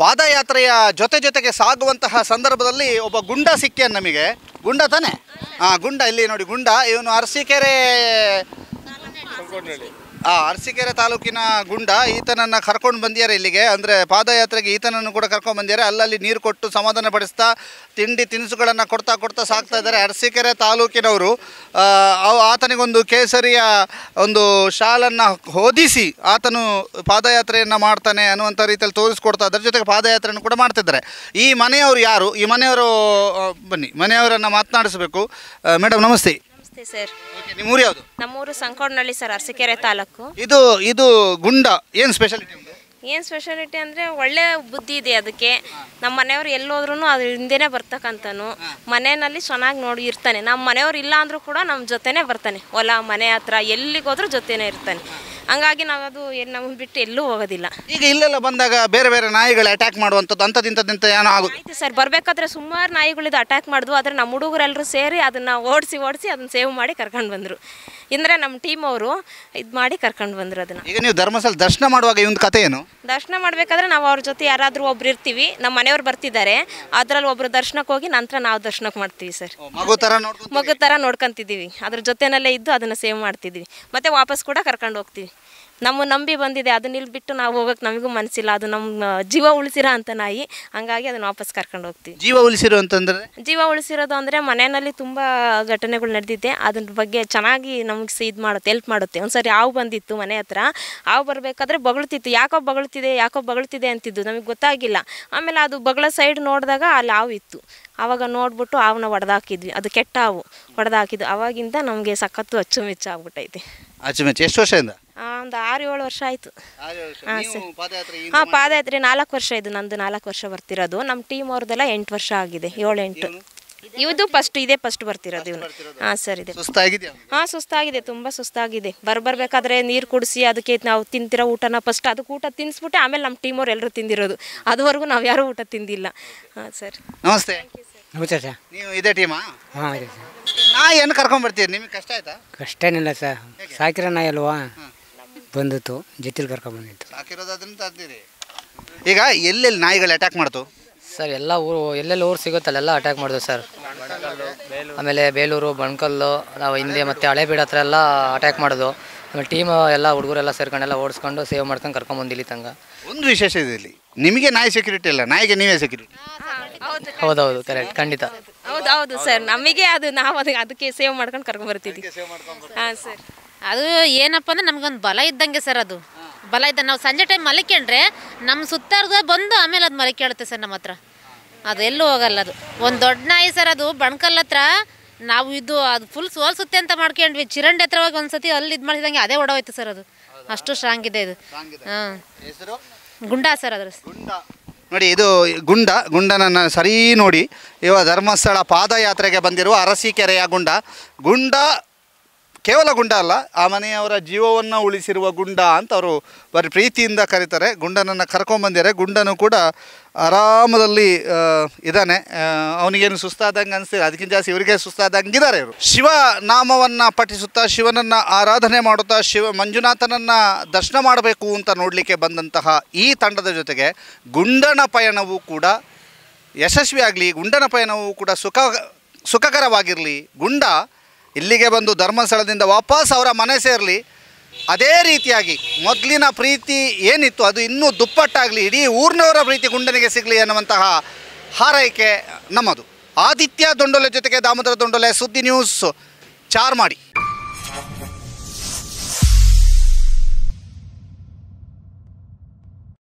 ಪಾದಯಾತ್ರೆಯ ಜೊತೆ ಜೊತೆಗೆ ಸಾಗುವಂತಹ ಸಂದರ್ಭದಲ್ಲಿ ಒಬ್ಬ ಗುಂಡ ಸಿಕ್ಕಿಯ ನಮಗೆ ಗುಂಡ ತಾನೆ ಹಾ ಗುಂಡ ಇಲ್ಲಿ ನೋಡಿ ಗುಂಡ ಇವನು ಅರಸಿಕೆರೆ ಆ ಅರಸಿಕೆರೆ ತಾಲೂಕಿನ ಗುಂಡ ಈತನನ್ನು ಕರ್ಕೊಂಡು ಬಂದಿದ್ದಾರೆ ಇಲ್ಲಿಗೆ ಅಂದರೆ ಪಾದಯಾತ್ರೆಗೆ ಈತನನ್ನು ಕೂಡ ಕರ್ಕೊಂಡು ಬಂದಿದ್ದಾರೆ ಅಲ್ಲಲ್ಲಿ ನೀರು ಕೊಟ್ಟು ಸಮಾಧಾನ ಪಡಿಸ್ತಾ ತಿಂಡಿ ತಿನಿಸುಗಳನ್ನು ಕೊಡ್ತಾ ಕೊಡ್ತಾ ಸಾಕ್ತಾ ಇದ್ದಾರೆ ಅರಸೀಕೆರೆ ತಾಲೂಕಿನವರು ಆತನಿಗೊಂದು ಕೇಸರಿಯ ಒಂದು ಶಾಲನ್ನು ಹೊದಿಸಿ ಆತನು ಪಾದಯಾತ್ರೆಯನ್ನು ಮಾಡ್ತಾನೆ ಅನ್ನುವಂಥ ರೀತಿಯಲ್ಲಿ ತೋರಿಸ್ಕೊಡ್ತಾ ಅದರ ಜೊತೆಗೆ ಪಾದಯಾತ್ರೆಯನ್ನು ಕೂಡ ಮಾಡ್ತಿದ್ದಾರೆ ಈ ಮನೆಯವರು ಯಾರು ಈ ಮನೆಯವರು ಬನ್ನಿ ಮನೆಯವರನ್ನು ಮಾತನಾಡಿಸಬೇಕು ಮೇಡಮ್ ನಮಸ್ತೆ ನಮಸ್ತೆ ಸರ್ ನಿಮ್ಮೂರು ನಮ್ಮೂರು ಸಂಕೋಡ್ನಳ್ಳಿ ಸರ್ ಅರಸಿಕೆರೆ ತಾಲೂಕು ಇದು ಇದು ಗುಂಡ ಏನ್ ಸ್ಪೆಷಾಲಿಟಿ ಏನ್ ಸ್ಪೆಷಾಲಿಟಿ ಅಂದ್ರೆ ಒಳ್ಳೆ ಬುದ್ಧಿ ಇದೆ ಅದಕ್ಕೆ ನಮ್ಮ ಮನೆಯವ್ರು ಎಲ್ಲೋದ್ರು ಅದ್ರ ಹಿಂದೆನೆ ಬರ್ತಕ್ಕಂತಾನು ಮನೆಯಲ್ಲಿ ಚೆನ್ನಾಗಿ ನೋಡಿ ಇರ್ತಾನೆ ನಮ್ಮ ಮನೆಯವ್ರು ಇಲ್ಲ ಅಂದ್ರೂ ಕೂಡ ನಮ್ಮ ಜೊತೆನೆ ಬರ್ತಾನೆ ಹೊಲ ಮನೆ ಹತ್ರ ಎಲ್ಲಿಗೋದ್ರೂ ಜೊತೆನೆ ಇರ್ತಾನೆ ಹಂಗಾಗಿ ನಾವು ಅದು ಏನು ಬಿಟ್ಟು ಎಲ್ಲೂ ಹೋಗೋದಿಲ್ಲ ಈಗ ಇಲ್ಲೆಲ್ಲ ಬಂದಾಗ ಬೇರೆ ಬೇರೆ ನಾಯಿಗಳು ಅಟ್ಯಾಕ್ ಮಾಡುವಂಥದ್ದು ಅಂಥದಿಂಥದ್ದಂತ ಏನೋ ಆಗುತ್ತೆ ಸರ್ ಬರಬೇಕಾದ್ರೆ ಸುಮಾರು ನಾಯಿಗಳಿದ್ದು ಅಟ್ಯಾಕ್ ಮಾಡಿದ್ವು ಆದರೆ ನಮ್ಮ ಹುಡುಗರೆಲ್ಲರೂ ಸೇರಿ ಅದನ್ನು ಓಡಿಸಿ ಓಡಿಸಿ ಅದನ್ನು ಸೇವ್ ಮಾಡಿ ಕರ್ಕೊಂಡು ಬಂದರು ಇಂದ್ರೆ ನಮ್ಮ ಟೀಮ್ ಅವರು ಇದು ಮಾಡಿ ಕರ್ಕೊಂಡು ಬಂದರು ಅದನ್ನ ಈಗ ನೀವು ಧರ್ಮಸ್ಥಳ ದರ್ಶನ ಮಾಡುವಾಗ ಒಂದು ಏನು ದರ್ಶನ ಮಾಡಬೇಕಾದ್ರೆ ನಾವು ಅವ್ರ ಜೊತೆ ಯಾರಾದರೂ ಒಬ್ರು ಇರ್ತೀವಿ ನಮ್ಮ ಮನೆಯವ್ರು ಬರ್ತಿದ್ದಾರೆ ಅದರಲ್ಲಿ ಒಬ್ರು ದರ್ಶನಕ್ಕೆ ಹೋಗಿ ನಂತರ ನಾವು ದರ್ಶನಕ್ಕೆ ಮಾಡ್ತೀವಿ ಸರ್ ಮಗು ತರ ಮಗು ತರ ನೋಡ್ಕೊಂತಿದ್ದೀವಿ ಅದ್ರ ಜೊತೆನಲ್ಲೇ ಇದ್ದು ಅದನ್ನ ಸೇವ್ ಮಾಡ್ತಿದ್ದೀವಿ ಮತ್ತೆ ವಾಪಸ್ ಕೂಡ ಕರ್ಕೊಂಡು ಹೋಗ್ತೀವಿ ನಮ್ಮ ನಂಬಿ ಬಂದಿದೆ ಅದನ್ನ ಬಿಟ್ಟು ನಾವು ಹೋಗೋಕೆ ನಮಗೂ ಮನಸ್ಸಿಲ್ಲ ಅದು ನಮ್ ಜೀವ ಉಳಿಸಿರ ಅಂತ ನಾಯಿ ಹಂಗಾಗಿ ಅದನ್ನ ವಾಪಸ್ ಕರ್ಕೊಂಡು ಹೋಗ್ತೀವಿ ಜೀವ ಉಳಿಸಿರೋ ಅಂತಂದ್ರೆ ಜೀವ ಉಳಿಸಿರೋದು ಅಂದ್ರೆ ಮನೆಯಲ್ಲಿ ತುಂಬಾ ಘಟನೆಗಳು ನಡೆದಿದೆ ಅದ್ರ ಬಗ್ಗೆ ಚೆನ್ನಾಗಿ ನಮ್ಗೆ ಇದು ಮಾಡುತ್ತೆ ಹೆಲ್ಪ್ ಮಾಡುತ್ತೆ ಒಂದ್ಸರಿ ಹಾವು ಬಂದಿತ್ತು ಮನೆ ಹತ್ರ ಹಾವು ಬರಬೇಕಾದ್ರೆ ಬಗಳ್ತಿತ್ತು ಯಾಕೋ ಬಗಳ್ತಿದೆ ಯಾಕೋ ಬಗಳ್ತಿದೆ ಅಂತಿದ್ದು ನಮಗೆ ಗೊತ್ತಾಗಿಲ್ಲ ಆಮೇಲೆ ಅದು ಬಗಳ ಸೈಡ್ ನೋಡಿದಾಗ ಅಲ್ಲಿ ಹಾವು ಇತ್ತು ಆವಾಗ ನೋಡ್ಬಿಟ್ಟು ಹಾವನ್ನ ಹೊಡೆದಾಕಿದ್ವಿ ಅದು ಕೆಟ್ಟ ಹಾವು ಹೊಡೆದಾಕಿದ್ವಿ ಅವಾಗಿಂದ ನಮಗೆ ಸಖತ್ತು ಅಚ್ಚುಮೆಚ್ಚು ಆಗ್ಬಿಟ್ಟೈತೆ ಅಚ್ಚುಮೆಚ್ಚು ಎಷ್ಟು ವರ್ಷದಿಂದ ಒಂದು ಆರು ಏಳು ವರ್ಷ ಆಯ್ತು ಹಾಂ ಸರ್ ಹಾಂ ಪಾದಯಾತ್ರೆ ನಾಲ್ಕು ವರ್ಷ ಇದು ನಂದು ನಾಲ್ಕು ವರ್ಷ ಬರ್ತಿರೋದು ನಮ್ಮ ಟೀಮ್ ಅವ್ರದ್ದೆಲ್ಲ ಎಂಟು ವರ್ಷ ಆಗಿದೆ ಏಳು ಎಂಟು ಇವ್ದು ಫಸ್ಟ್ ಇದೇ ಫಸ್ಟ್ ಬರ್ತಿರೋದು ಇವನು ಹಾಂ ಸರ್ ಇದೆ ಸುಸ್ತಾಗಿದೆ ಹಾಂ ಸುಸ್ತಾಗಿದೆ ತುಂಬ ಸುಸ್ತಾಗಿದೆ ಬರ್ಬರ್ಬೇಕಾದ್ರೆ ನೀರು ಕುಡಿಸಿ ಅದಕ್ಕೆ ನಾವು ತಿಂತಿರೋ ಊಟನ ಫಸ್ಟ್ ಅದಕ್ಕೆ ಊಟ ತಿನ್ನಿಸ್ಬಿಟ್ಟು ಆಮೇಲೆ ನಮ್ಮ ಟೀಮ್ ಅವ್ರು ಎಲ್ಲರೂ ತಿಂದಿರೋದು ಅದುವರೆಗೂ ನಾವು ಯಾರು ಊಟ ತಿಂದಿಲ್ಲ ಹಾಂ ಸರ್ ನಮಸ್ತೆ ನಮಸ್ತೆ ಸರ್ ನೀವು ಇದೇ ಟೀಮಾ ಹಾಂ ನಾ ಏನು ಕರ್ಕೊಂಡ್ಬರ್ತೀರಿ ನಿಮಗೆ ಕಷ್ಟ ಆಯ್ತಾ ಏನಿಲ್ಲ ಸರ್ ಸಾಕಿರೋ ನಾ ಅಲ್ವಾ ಬಂದಿತ್ತು ಜೊತೆಲಿ ಕರ್ಕೊಂಡ್ಬಂದಿತ್ತು ಈಗ ಎಲ್ಲೆಲ್ಲಿ ನಾಯಿಗಳು ಅಟ್ಯಾಕ್ ಮಾಡ್ತು ಸರ್ ಎಲ್ಲ ಊರು ಎಲ್ಲೆಲ್ಲಿ ಊರು ಸಿಗುತ್ತಲ್ಲೆಲ್ಲ ಅಟ್ಯಾಕ್ ಮಾಡಿದ್ವು ಸರ್ ಆಮೇಲೆ ಬೇಲೂರು ಬಣ್ಕಲ್ಲು ನಾವು ಹಿಂದೆ ಮತ್ತು ಹಳೆಬೀಡ ಹತ್ರ ಎಲ್ಲ ಅಟ್ಯಾಕ್ ಮಾಡೋದು ಆಮೇಲೆ ಟೀಮ್ ಎಲ್ಲ ಹುಡುಗರೆಲ್ಲ ಸೇರ್ಕೊಂಡೆಲ್ಲ ಓಡಿಸ್ಕೊಂಡು ಸೇವ್ ಮಾಡ್ಕೊಂಡು ಕರ್ಕೊಂಬಂದು ತಂಗ ಒಂದು ವಿಶೇಷ ಇದೆ ಇಲ್ಲಿ ನಿಮಗೆ ನಾಯಿ ಸೆಕ್ಯೂರಿಟಿ ಇಲ್ಲ ನಾಯಿಗೆ ನೀವೇ ಸೆಕ್ಯೂರಿಟಿ ಹೌದೌದು ಕರೆಕ್ಟ್ ಖಂಡಿತ ಹೌದೌದು ಸರ್ ನಮಗೆ ಅದು ನಾವು ಅದಕ್ಕೆ ಅದಕ್ಕೆ ಸೇವ್ ಮಾಡ್ಕೊಂಡು ಕರ್ಕೊಂಬರ್ತೀವಿ ಹಾಂ ಸರ್ ಅದು ಏನಪ್ಪ ಅಂದ್ರೆ ನಮ್ಗೊಂದು ಬಲ ಇದ್ದಂಗೆ ಸರ್ ಅದು ಬಲ ಇದ್ದ ನಾವು ಸಂಜೆ ಟೈಮ್ ಮಲಿಕೊಂಡ್ರೆ ನಮ್ಮ ಸುತ್ತಾರ್ದ ಬಂದು ಆಮೇಲೆ ಅದು ಮಲ್ಕೇಳುತ್ತೆ ಸರ್ ನಮ್ಮ ಹತ್ರ ಅದು ಎಲ್ಲೂ ಹೋಗಲ್ಲ ಅದು ಒಂದು ದೊಡ್ಡ ನಾಯಿ ಸರ್ ಅದು ಬಣ್ಕಲ್ ಹತ್ರ ನಾವು ಇದು ಅದು ಫುಲ್ ಸೋಲ್ಸುತ್ತೆ ಅಂತ ಮಾಡ್ಕೊಂಡ್ವಿ ಚಿರಂಡಿ ಹತ್ರ ಹೋಗಿ ಒಂದ್ಸತಿ ಅಲ್ಲಿ ಇದು ಮಾಡಿದಂಗೆ ಅದೇ ಓಡೋಯ್ತು ಸರ್ ಅದು ಅಷ್ಟು ಸ್ಟ್ರಾಂಗ್ ಇದೆ ಇದು ಹಾಂ ಗುಂಡ ಸರ್ ಅದ್ರ ನೋಡಿ ಇದು ಗುಂಡ ಗುಂಡನನ್ನು ಸರಿ ನೋಡಿ ಇವ ಧರ್ಮಸ್ಥಳ ಪಾದಯಾತ್ರೆಗೆ ಬಂದಿರುವ ಅರಸೀಕೆರೆಯ ಗುಂಡ ಗುಂಡ ಕೇವಲ ಗುಂಡ ಅಲ್ಲ ಆ ಮನೆಯವರ ಜೀವವನ್ನು ಉಳಿಸಿರುವ ಗುಂಡ ಅಂತ ಅವರು ಬರೀ ಪ್ರೀತಿಯಿಂದ ಕರೀತಾರೆ ಗುಂಡನನ್ನು ಕರ್ಕೊಂಬಂದಿದ್ದಾರೆ ಗುಂಡನು ಕೂಡ ಆರಾಮದಲ್ಲಿ ಇದ್ದಾನೆ ಅವನಿಗೇನು ಸುಸ್ತಾದಂಗೆ ಅನಿಸ್ತಿದೆ ಅದಕ್ಕಿಂತ ಜಾಸ್ತಿ ಇವರಿಗೆ ಇದ್ದಾರೆ ಇವರು ಶಿವ ನಾಮವನ್ನು ಪಠಿಸುತ್ತಾ ಶಿವನನ್ನು ಆರಾಧನೆ ಮಾಡುತ್ತಾ ಶಿವ ಮಂಜುನಾಥನನ್ನು ದರ್ಶನ ಮಾಡಬೇಕು ಅಂತ ನೋಡಲಿಕ್ಕೆ ಬಂದಂತಹ ಈ ತಂಡದ ಜೊತೆಗೆ ಗುಂಡನ ಪಯಣವೂ ಕೂಡ ಯಶಸ್ವಿಯಾಗಲಿ ಗುಂಡನ ಪಯಣವೂ ಕೂಡ ಸುಖ ಸುಖಕರವಾಗಿರಲಿ ಗುಂಡ ಇಲ್ಲಿಗೆ ಬಂದು ಧರ್ಮಸ್ಥಳದಿಂದ ವಾಪಸ್ ಅವರ ಮನೆ ಸೇರಲಿ ಅದೇ ರೀತಿಯಾಗಿ ಮೊದಲಿನ ಪ್ರೀತಿ ಏನಿತ್ತು ಅದು ಇನ್ನೂ ದುಪ್ಪಟ್ಟಾಗಲಿ ಇಡೀ ಊರಿನವರ ಪ್ರೀತಿ ಗುಂಡನಿಗೆ ಸಿಗಲಿ ಎನ್ನುವಂತಹ ಹಾರೈಕೆ ನಮ್ಮದು ಆದಿತ್ಯ ದೊಂಡೊಲೆ ಜೊತೆಗೆ ದಾಮೋದರ ದೊಂಡೊಲೆ ಸುದ್ದಿ ನ್ಯೂಸ್ ಚಾರ್ ಮಾಡಿ